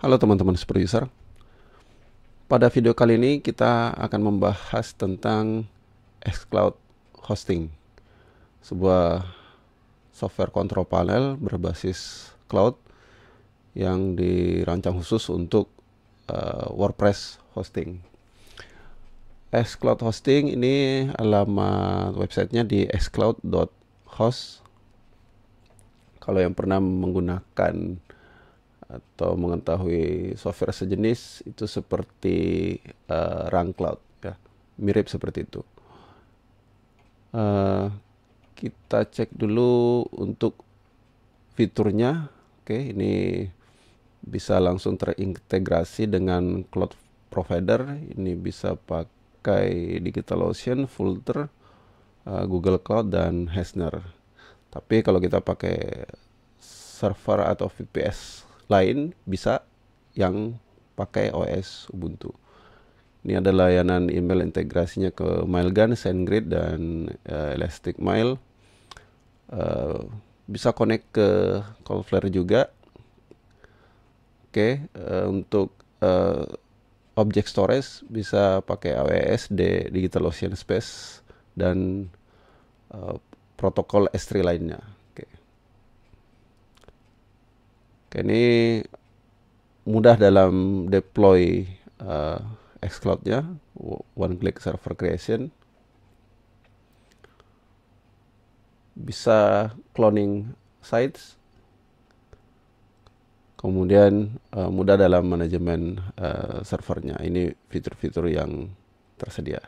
Halo teman-teman Super User. Pada video kali ini kita akan membahas tentang xCloud Hosting. Sebuah software control panel berbasis cloud yang dirancang khusus untuk uh, WordPress hosting. xCloud Hosting ini alamat websitenya di xcloud.host. Kalau yang pernah menggunakan atau mengetahui software sejenis itu seperti uh, eh, Run Cloud ya mirip seperti itu uh, kita cek dulu untuk fiturnya oke ini bisa langsung terintegrasi dengan cloud provider ini bisa pakai DigitalOcean, Fulter, uh, eh, Google Cloud dan Hasner tapi kalau kita pakai server atau VPS lain bisa yang pakai OS Ubuntu. Ini ada layanan email integrasinya ke Mailgun, SendGrid, dan uh, Mail. Uh, bisa connect ke Cloudflare juga. Oke, okay, uh, eh, untuk uh, object storage bisa pakai AWS, D, DigitalOcean Space, dan uh, protokol S3 lainnya. ini mudah dalam deploy uh, eh, xCloud-nya one click server creation bisa cloning sites kemudian uh, mudah dalam manajemen uh, servernya ini fitur-fitur yang tersedia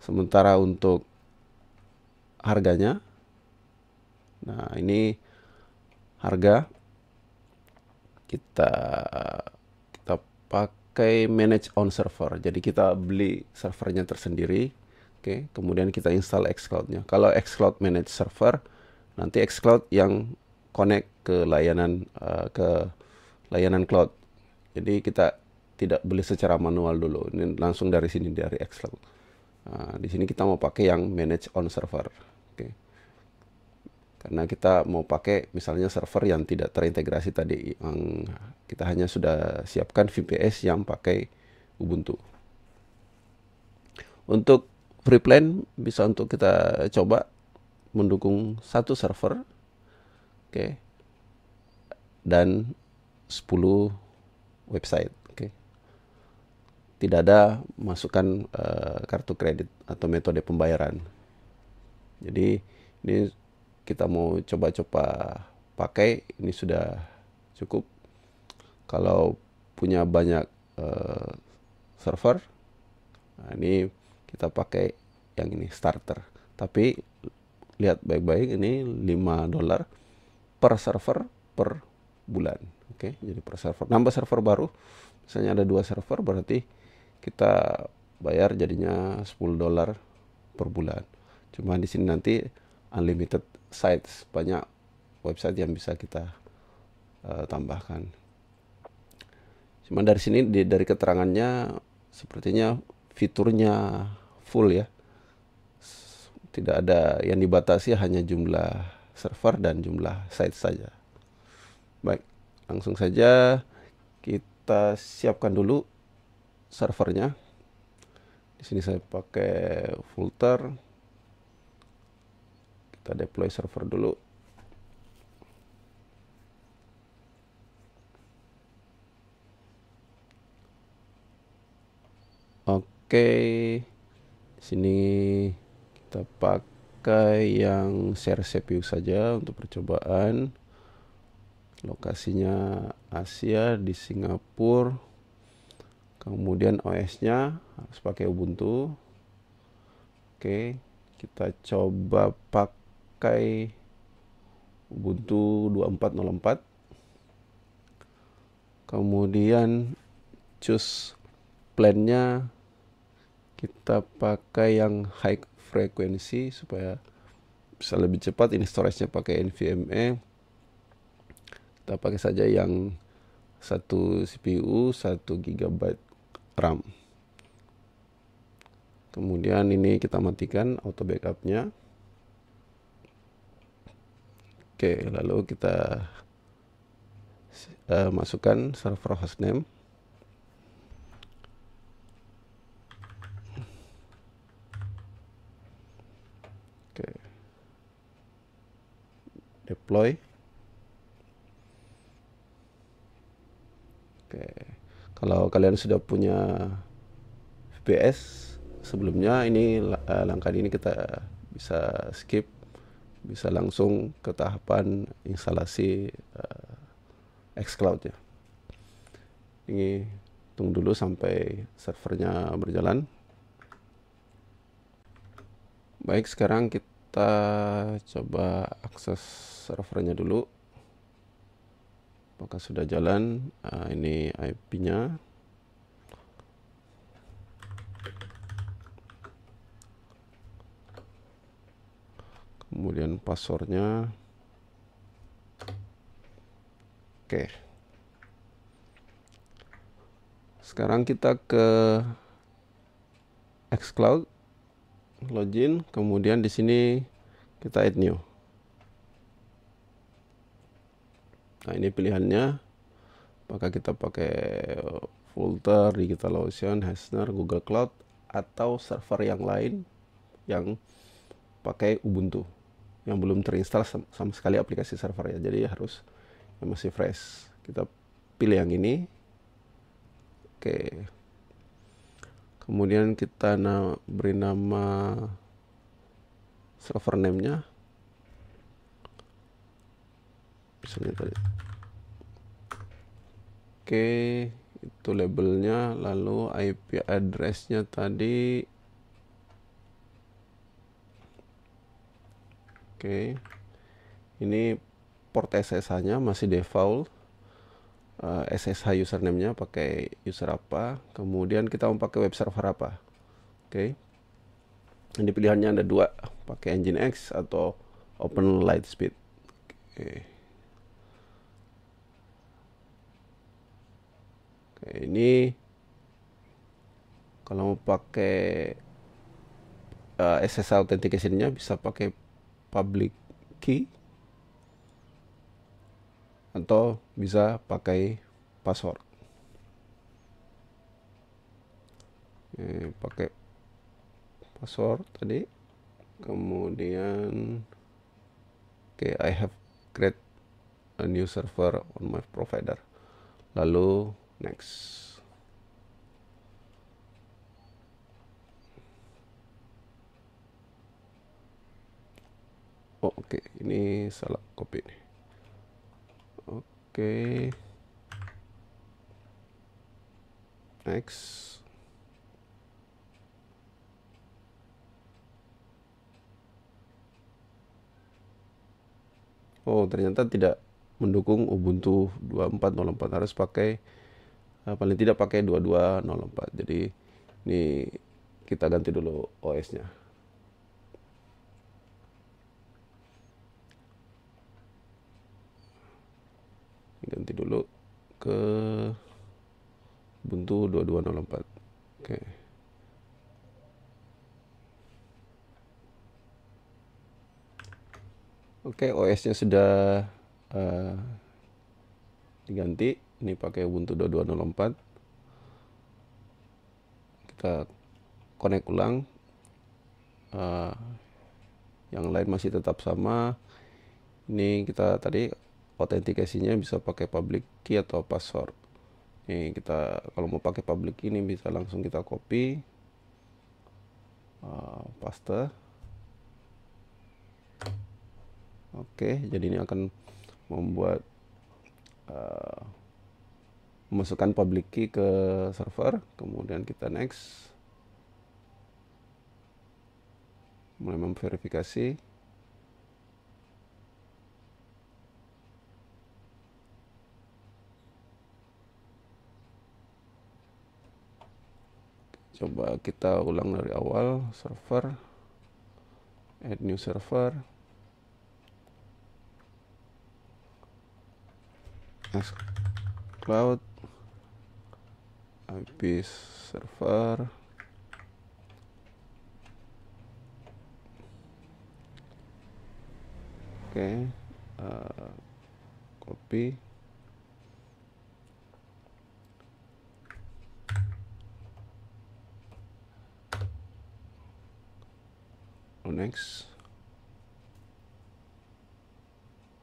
sementara untuk harganya nah ini harga kita kita pakai manage on server. Jadi kita beli servernya tersendiri, oke. Okay. Kemudian kita install xCloud-nya. Kalau xCloud manage server, nanti xCloud yang connect ke layanan uh, ke layanan cloud. Jadi kita tidak beli secara manual dulu. Ini langsung dari sini dari xCloud. Nah, di sini kita mau pakai yang manage on server karena kita mau pakai misalnya server yang tidak terintegrasi tadi yang kita hanya sudah siapkan VPS yang pakai Ubuntu. Untuk free plan bisa untuk kita coba mendukung satu server. Oke. Okay, dan 10 website, oke. Okay. Tidak ada masukan uh, kartu kredit atau metode pembayaran. Jadi ini kita mau coba-coba pakai ini sudah cukup kalau punya banyak uh, server nah ini kita pakai yang ini starter tapi lihat baik-baik ini 5 dolar per server per bulan oke okay? jadi per server nambah server baru misalnya ada dua server berarti kita bayar jadinya 10 dolar per bulan cuma di sini nanti unlimited sites banyak website yang bisa kita uh, tambahkan cuman dari sini di, dari keterangannya sepertinya fiturnya full ya tidak ada yang dibatasi hanya jumlah server dan jumlah site saja baik langsung saja kita siapkan dulu servernya di sini saya pakai filter kita deploy server dulu oke sini kita pakai yang share CPU saja untuk percobaan lokasinya Asia di Singapura kemudian OS-nya harus pakai Ubuntu oke kita coba pakai pakai Ubuntu 2404 kemudian choose plannya kita pakai yang high frequency supaya bisa lebih cepat ini storage-nya pakai NVMe kita pakai saja yang satu CPU 1 GB RAM kemudian ini kita matikan auto backupnya Oke, lalu kita uh, masukkan server hostname. Oke. Deploy. Oke. Kalau kalian sudah punya VPS sebelumnya ini uh, langkah ini kita bisa skip bisa langsung ke tahapan instalasi uh, eh, xCloud-nya. Ini tunggu dulu sampai servernya berjalan. Baik, sekarang kita coba akses servernya dulu. Apakah sudah jalan? Uh, ini IP-nya. kemudian passwordnya oke sekarang kita ke xcloud login kemudian di sini kita add new nah ini pilihannya apakah kita pakai Digital Ocean, Hasner, Google Cloud atau server yang lain yang pakai Ubuntu yang belum terinstall sama sekali aplikasi server ya jadi harus yang masih fresh kita pilih yang ini oke kemudian kita na beri nama server name-nya misalnya tadi oke itu labelnya lalu IP address-nya tadi Oke. Ini port SSH-nya masih default. Uh, eh, SSH username-nya pakai user apa? Kemudian kita mau pakai web server apa? Oke. Okay. Ini pilihannya ada dua, pakai Nginx atau Open Lightspeed. Oke. Okay. Oke, ini kalau mau pakai uh, eh, SSH authentication-nya bisa pakai public key atau bisa pakai password eh, pakai password tadi kemudian oke okay, I have create a new server on my provider lalu next oh, oke okay. ini salah copy nih oke okay. next Oh, ternyata tidak mendukung Ubuntu 2404 harus pakai uh, paling tidak pakai 2204. Jadi ini kita ganti dulu OS-nya. ke Ubuntu 2204. Oke. Okay. Oke, okay, OS-nya sudah uh, diganti. Ini pakai Ubuntu 2204. Kita connect ulang. Uh, yang lain masih tetap sama. Ini kita tadi autentikasinya bisa pakai public key atau password ini kita kalau mau pakai public ini bisa langsung kita copy uh, paste oke okay, jadi ini akan membuat uh, memasukkan public key ke server kemudian kita next mulai memverifikasi coba kita ulang dari awal server add new server S cloud IP server oke okay. uh, eh, copy Oh, next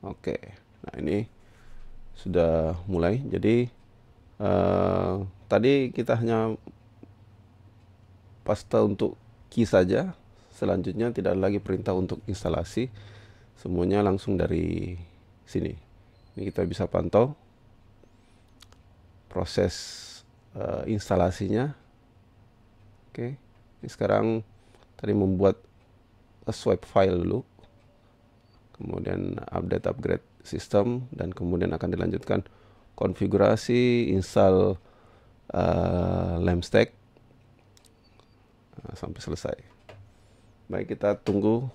oke okay. nah ini sudah mulai jadi uh, tadi kita hanya paste untuk key saja selanjutnya tidak ada lagi perintah untuk instalasi semuanya langsung dari sini ini kita bisa pantau proses uh, instalasinya oke okay. ini sekarang tadi membuat swipe file dulu kemudian update upgrade system dan kemudian akan dilanjutkan konfigurasi install uh, sampai selesai baik kita tunggu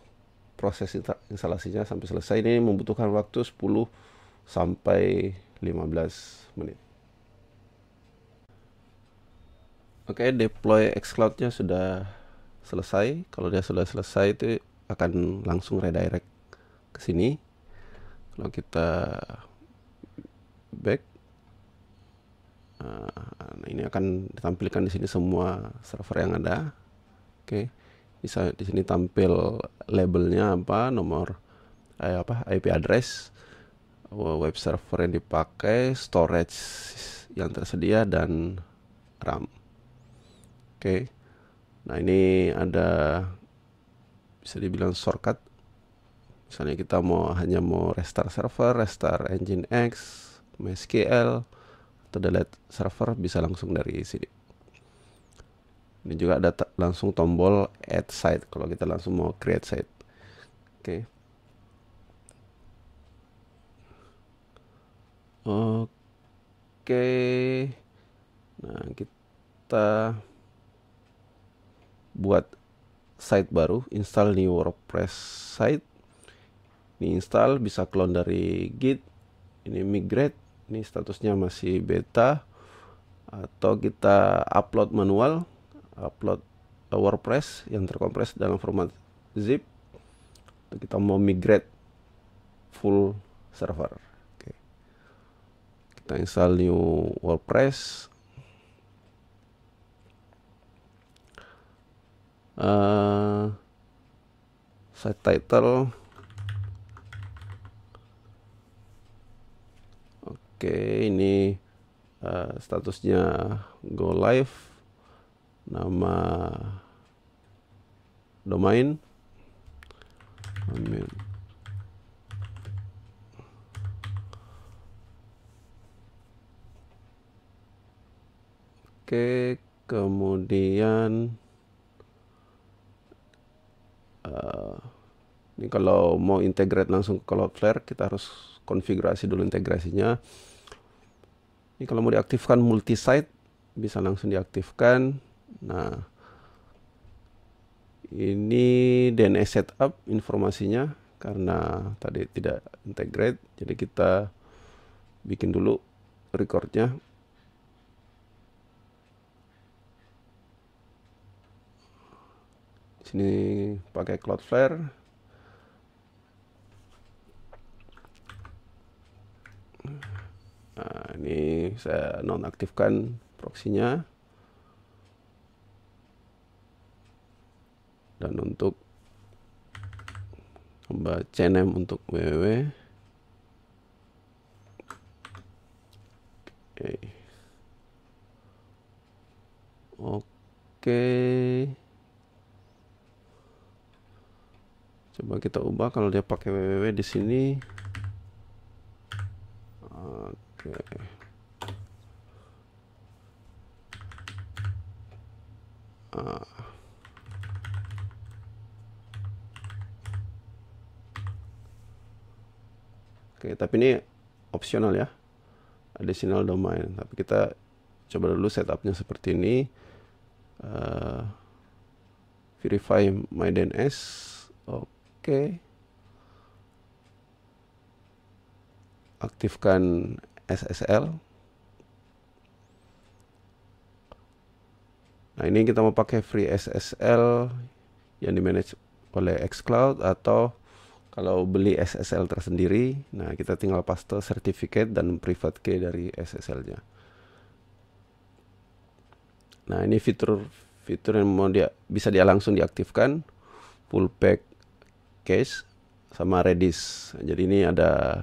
proses instalasinya sampai selesai ini membutuhkan waktu 10 sampai 15 menit oke okay, deploy xcloud nya sudah selesai kalau dia sudah selesai itu akan langsung redirect ke sini kalau kita back eh, nah ini akan ditampilkan di sini semua server yang ada oke okay. bisa di sini tampil labelnya apa nomor eh, apa IP address web server yang dipakai storage yang tersedia dan RAM oke okay. Nah ini ada bisa dibilang shortcut. Misalnya kita mau hanya mau restart server, restart engine X, MySQL, atau delete server bisa langsung dari sini. Ini juga ada langsung tombol add site kalau kita langsung mau create site. Oke. Okay. Oke. Okay. Nah, kita buat site baru, install new WordPress site. Ini install bisa clone dari git. Ini migrate, ini statusnya masih beta atau kita upload manual, upload eh, WordPress yang terkompres dalam format zip. Kita mau migrate full server. Kita install new WordPress uh, eh, set title oke okay, ini uh, statusnya go live nama domain amin Oke, kemudian Eh, ini kalau mau integrate langsung ke Cloudflare kita harus konfigurasi dulu integrasinya ini kalau mau diaktifkan multi site bisa langsung diaktifkan nah ini DNS setup informasinya karena tadi tidak integrate jadi kita bikin dulu recordnya sini pakai Cloudflare nah ini saya nonaktifkan proxy-nya dan untuk tambah CNM untuk www oke okay. coba kita ubah kalau dia pakai www di sini oke ah. oke tapi ini opsional ya additional domain tapi kita coba dulu setupnya seperti ini uh, verify my DNS oke okay. Oke. Aktifkan SSL. Nah, ini kita mau pakai free SSL yang dimanage oleh xCloud atau kalau beli SSL tersendiri, nah kita tinggal paste certificate dan private key dari SSL-nya. Nah, ini fitur fitur yang mau dia bisa dia langsung diaktifkan full pack cache sama Redis. Jadi ini ada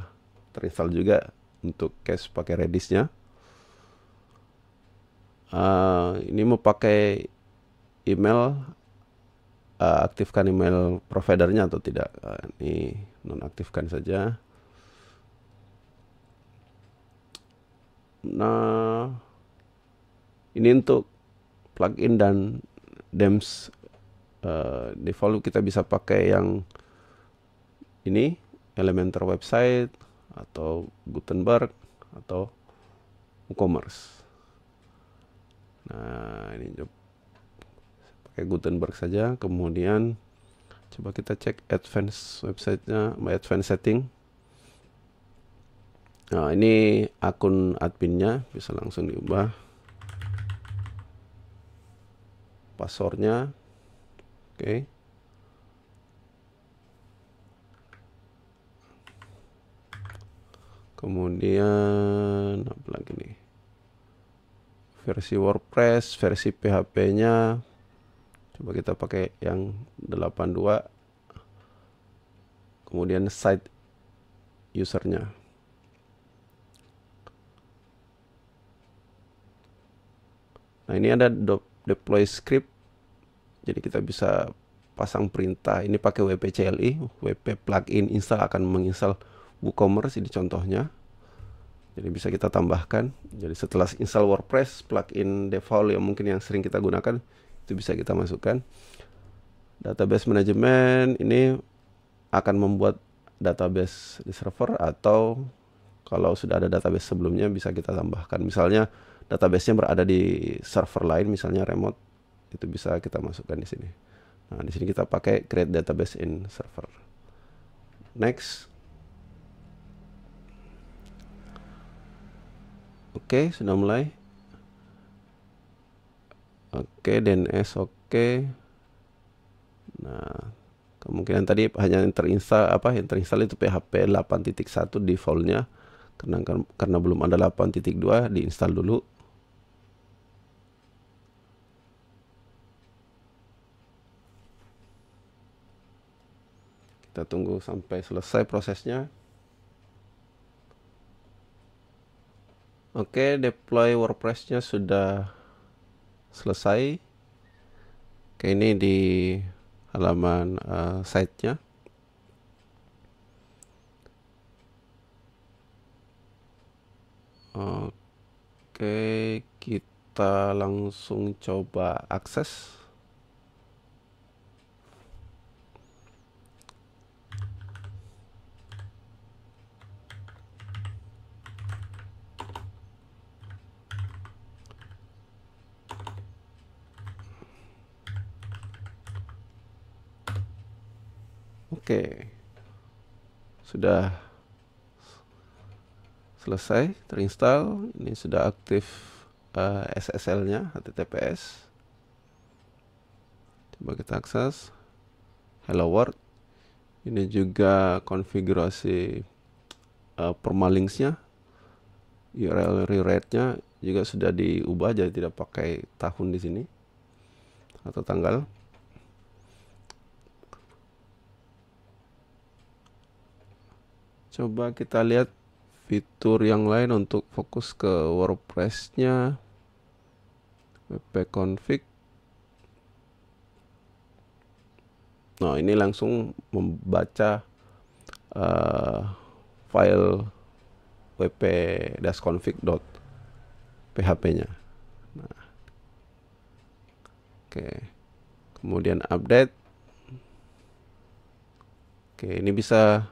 terinstall juga untuk cache pakai Redisnya. Uh, ini mau pakai email uh, aktifkan email providernya atau tidak. Uh, ini nonaktifkan saja. Nah, ini untuk plugin dan DEMS uh, default kita bisa pakai yang ini Elementor website atau Gutenberg atau WooCommerce. Nah, ini coba pakai Gutenberg saja, kemudian coba kita cek advance websitenya, advance setting. Nah, ini akun adminnya bisa langsung diubah. Passwordnya, oke. Okay. kemudian apa lagi nih versi WordPress versi PHP-nya coba kita pakai yang 82 kemudian site usernya nah ini ada deploy script jadi kita bisa pasang perintah ini pakai wp-cli wp plugin install akan menginstall. WooCommerce ini contohnya. Jadi bisa kita tambahkan. Jadi setelah install WordPress, plugin default yang mungkin yang sering kita gunakan itu bisa kita masukkan. Database manajemen ini akan membuat database di server atau kalau sudah ada database sebelumnya bisa kita tambahkan. Misalnya database databasenya berada di server lain, misalnya remote, itu bisa kita masukkan di sini. Nah, di sini kita pakai create database in server. Next. Oke, okay, sudah mulai. Oke, okay, DNS oke. Okay. Nah, kemungkinan tadi hanya yang terinstall apa yang terinstall itu PHP 8.1 defaultnya karena karena belum ada 8.2 diinstal dulu. Kita tunggu sampai selesai prosesnya. Oke, okay, deploy WordPress-nya sudah selesai. Oke, ini di halaman uh, site-nya. Oke, okay, kita langsung coba akses. Oke. Sudah selesai terinstall. Ini sudah aktif uh, eh, SSL-nya HTTPS. Coba kita akses. Hello World. Ini juga konfigurasi uh, permalinksnya. URL rewrite-nya juga sudah diubah jadi tidak pakai tahun di sini atau tanggal. coba kita lihat fitur yang lain untuk fokus ke WordPress-nya wp-config Nah, ini langsung membaca uh, file wp-config.php-nya. Nah. Oke. Kemudian update. Oke, ini bisa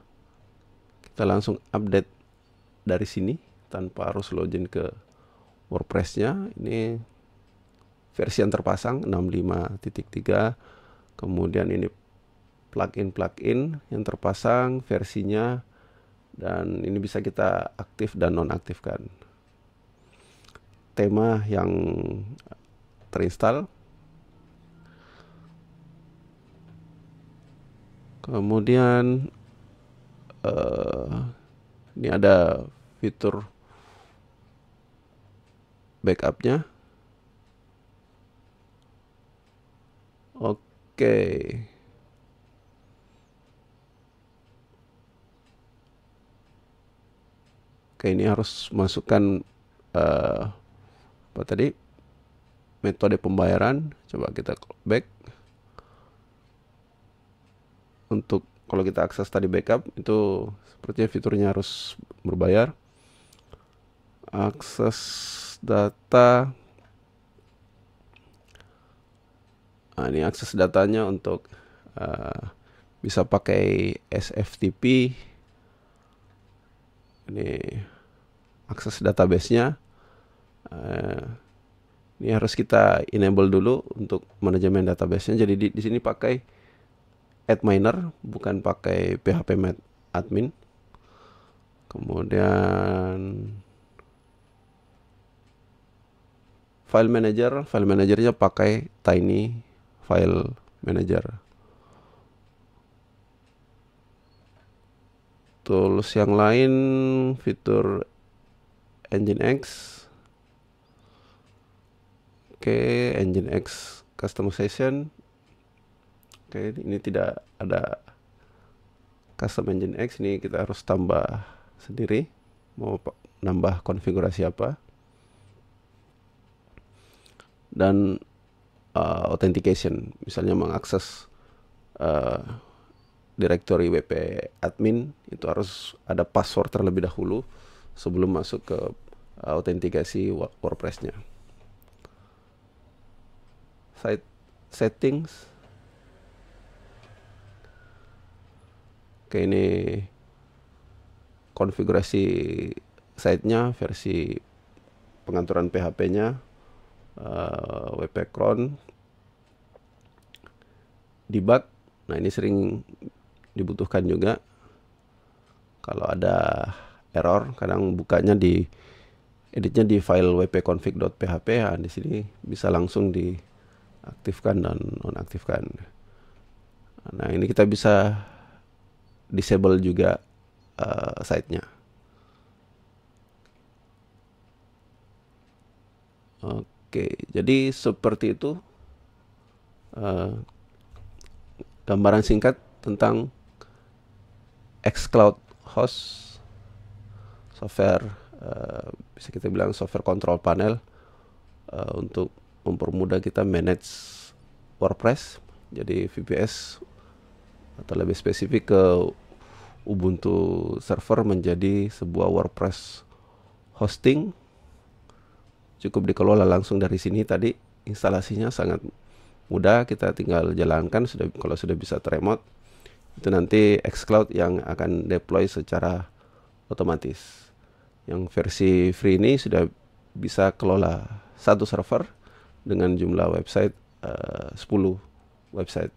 kita langsung update dari sini tanpa harus login ke WordPress-nya. Ini versi yang terpasang 65.3. Kemudian ini plugin-plugin yang terpasang versinya dan ini bisa kita aktif dan nonaktifkan. Tema yang terinstall Kemudian Eh, ini ada fitur backupnya oke okay. Oke, ini harus masukkan uh, apa tadi? Metode pembayaran. Coba kita back untuk kalau kita akses tadi backup itu sepertinya fiturnya harus berbayar akses data nah, ini akses datanya untuk uh, bisa pakai SFTP ini akses database-nya uh, ini harus kita enable dulu untuk manajemen database-nya jadi di, di sini pakai adminer bukan pakai PHP admin. Kemudian file manager, file manajernya pakai tiny file manager. Tools yang lain fitur Engine X, Oke, okay, X customization oke ini tidak ada custom engine X ini kita harus tambah sendiri mau nambah konfigurasi apa dan uh, authentication misalnya mengakses uh, directory WP admin itu harus ada password terlebih dahulu sebelum masuk ke uh, autentikasi WordPress-nya. Site settings Oke ini konfigurasi site-nya versi pengaturan PHP-nya uh, eh, WP cron debug nah ini sering dibutuhkan juga kalau ada error kadang bukanya di editnya di file wp-config.php ya nah, di sini bisa langsung diaktifkan dan nonaktifkan nah ini kita bisa disable juga uh, site-nya. Oke, jadi seperti itu uh, gambaran singkat tentang xCloud host software uh, bisa kita bilang software control panel uh, untuk mempermudah kita manage WordPress. Jadi VPS atau lebih spesifik ke Ubuntu server menjadi sebuah WordPress hosting cukup dikelola langsung dari sini tadi instalasinya sangat mudah kita tinggal jalankan sudah kalau sudah bisa terremote itu nanti xCloud yang akan deploy secara otomatis yang versi free ini sudah bisa kelola satu server dengan jumlah website eh, uh, 10 website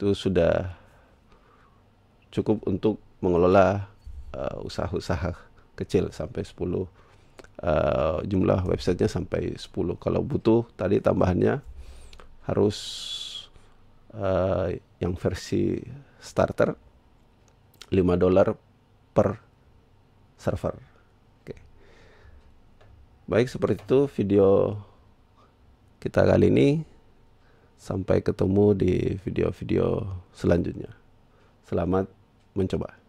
itu sudah cukup untuk mengelola eh, usaha-usaha kecil sampai 10 uh, eh, jumlah websitenya sampai 10 kalau butuh tadi tambahannya harus uh, yang versi starter 5 dolar per server Oke. baik seperti itu video kita kali ini Sampai ketemu di video-video selanjutnya. Selamat mencoba.